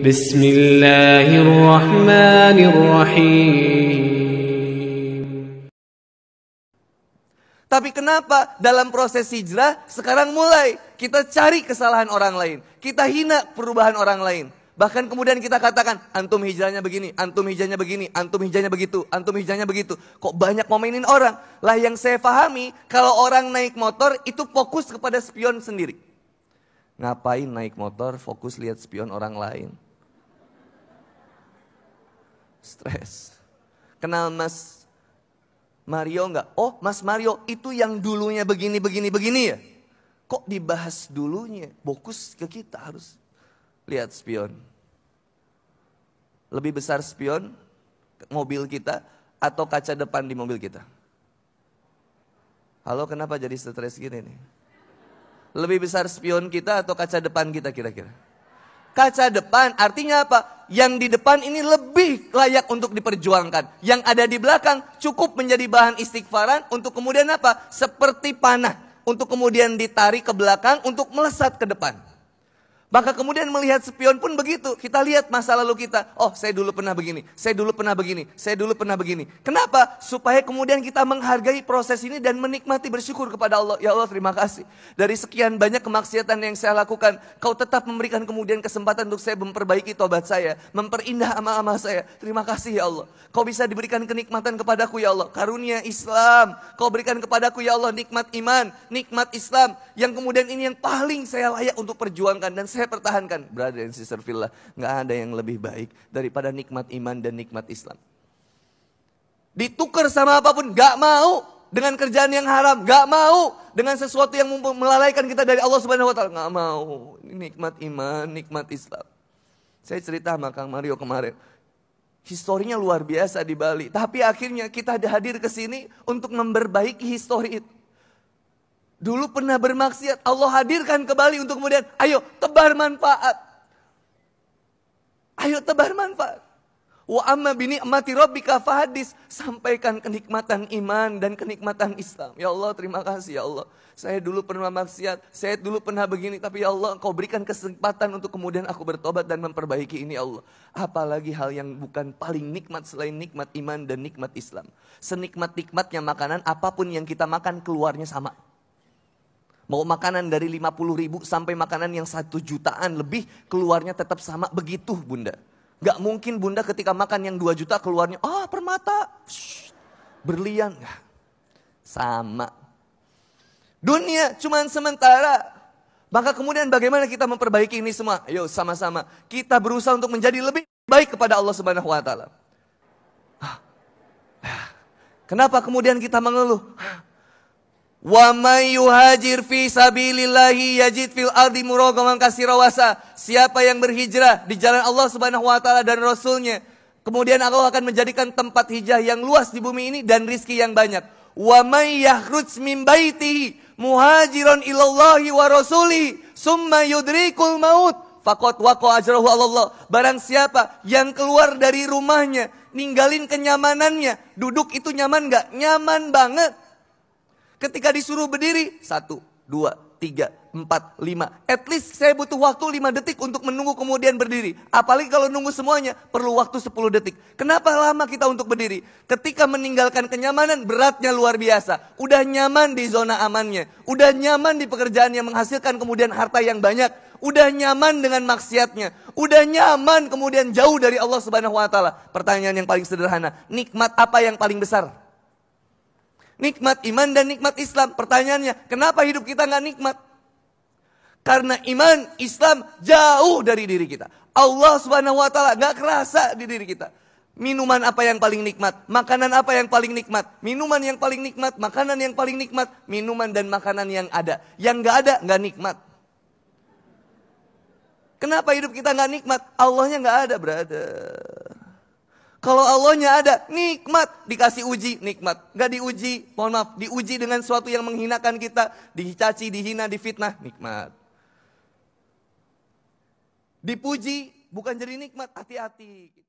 بسم Tapi kenapa dalam proses hijrah sekarang mulai kita cari kesalahan orang lain, kita hina perubahan orang lain. Bahkan kemudian kita katakan, antum hijrahnya begini, antum hijrahnya begini, antum hijrahnya begitu, antum hijrahnya begitu. Kok banyak mainin orang? Lah yang saya pahami, kalau orang naik motor itu fokus kepada spion sendiri. Ngapain naik motor fokus lihat spion orang lain? stres. Kenal Mas Mario nggak? Oh, Mas Mario itu yang dulunya begini, begini, begini ya? Kok dibahas dulunya? Fokus ke kita harus lihat spion. Lebih besar spion mobil kita atau kaca depan di mobil kita? Halo, kenapa jadi stres gini nih? Lebih besar spion kita atau kaca depan kita kira-kira? kaca depan artinya apa? Yang di depan ini lebih layak untuk diperjuangkan. Yang ada di belakang cukup menjadi bahan istighfaran untuk kemudian apa? Seperti panah untuk kemudian ditarik ke belakang untuk melesat ke depan. Maka kemudian melihat spion pun begitu. Kita lihat masa lalu kita. Oh, saya dulu pernah begini. Saya dulu pernah begini. Saya dulu pernah begini. Kenapa? Supaya kemudian kita menghargai proses ini dan menikmati bersyukur kepada Allah. Ya Allah, terima kasih. Dari sekian banyak kemaksiatan yang saya lakukan, Kau tetap memberikan kemudian kesempatan untuk saya memperbaiki tobat saya, memperindah amal-amal saya. Terima kasih ya Allah. Kau bisa diberikan kenikmatan kepadaku ya Allah. Karunia Islam. Kau berikan kepadaku ya Allah nikmat iman, nikmat Islam yang kemudian ini yang paling saya layak untuk perjuangkan dan saya pertahankan. Brother and sister Villa, nggak ada yang lebih baik daripada nikmat iman dan nikmat Islam. Ditukar sama apapun, nggak mau dengan kerjaan yang haram, gak mau dengan sesuatu yang melalaikan kita dari Allah Subhanahu wa taala, gak mau. nikmat iman, nikmat Islam. Saya cerita sama Kang Mario kemarin. Historinya luar biasa di Bali, tapi akhirnya kita hadir ke sini untuk memperbaiki histori itu. Dulu pernah bermaksiat, Allah hadirkan kembali untuk kemudian, ayo tebar manfaat. Ayo tebar manfaat. Wa amma bini amati rabbika fahadis. Sampaikan kenikmatan iman dan kenikmatan Islam. Ya Allah terima kasih ya Allah. Saya dulu pernah maksiat, saya dulu pernah begini. Tapi ya Allah engkau berikan kesempatan untuk kemudian aku bertobat dan memperbaiki ini ya Allah. Apalagi hal yang bukan paling nikmat selain nikmat iman dan nikmat Islam. Senikmat-nikmatnya makanan apapun yang kita makan keluarnya sama. Mau makanan dari 50 ribu sampai makanan yang satu jutaan lebih keluarnya tetap sama begitu bunda. Gak mungkin bunda ketika makan yang 2 juta keluarnya, ah oh, permata, Shh, berlian. Gak. Nah, sama. Dunia cuman sementara. Maka kemudian bagaimana kita memperbaiki ini semua? Ayo sama-sama kita berusaha untuk menjadi lebih baik kepada Allah Subhanahu wa taala. Kenapa kemudian kita mengeluh? Wa may yuhajir fi sabilillah yajid fil ardi muragaman kasirawasa. Siapa yang berhijrah di jalan Allah Subhanahu wa taala dan rasulnya, kemudian Allah akan menjadikan tempat hijrah yang luas di bumi ini dan rizki yang banyak. Wa may yakhruj min baitihi muhajiran ilallahi wa rasuli summa yudrikul maut faqad waqa ajrahu Allah. Barang siapa yang keluar dari rumahnya, ninggalin kenyamanannya, duduk itu nyaman gak? Nyaman banget Ketika disuruh berdiri, satu, dua, tiga, empat, lima. At least saya butuh waktu lima detik untuk menunggu kemudian berdiri. Apalagi kalau nunggu semuanya, perlu waktu sepuluh detik. Kenapa lama kita untuk berdiri? Ketika meninggalkan kenyamanan, beratnya luar biasa. Udah nyaman di zona amannya. Udah nyaman di pekerjaan yang menghasilkan kemudian harta yang banyak. Udah nyaman dengan maksiatnya. Udah nyaman kemudian jauh dari Allah subhanahu wa ta'ala. Pertanyaan yang paling sederhana. Nikmat apa yang paling besar? Nikmat iman dan nikmat Islam. Pertanyaannya, kenapa hidup kita nggak nikmat? Karena iman Islam jauh dari diri kita. Allah subhanahu wa ta'ala gak kerasa di diri kita. Minuman apa yang paling nikmat? Makanan apa yang paling nikmat? Minuman yang paling nikmat? Makanan yang paling nikmat? Minuman dan makanan yang ada. Yang gak ada, gak nikmat. Kenapa hidup kita gak nikmat? Allahnya gak ada, brother. Kalau Allahnya ada, nikmat. Dikasih uji, nikmat. Gak diuji, mohon maaf. Diuji dengan sesuatu yang menghinakan kita. Dicaci, dihina, difitnah, nikmat. Dipuji, bukan jadi nikmat. Hati-hati.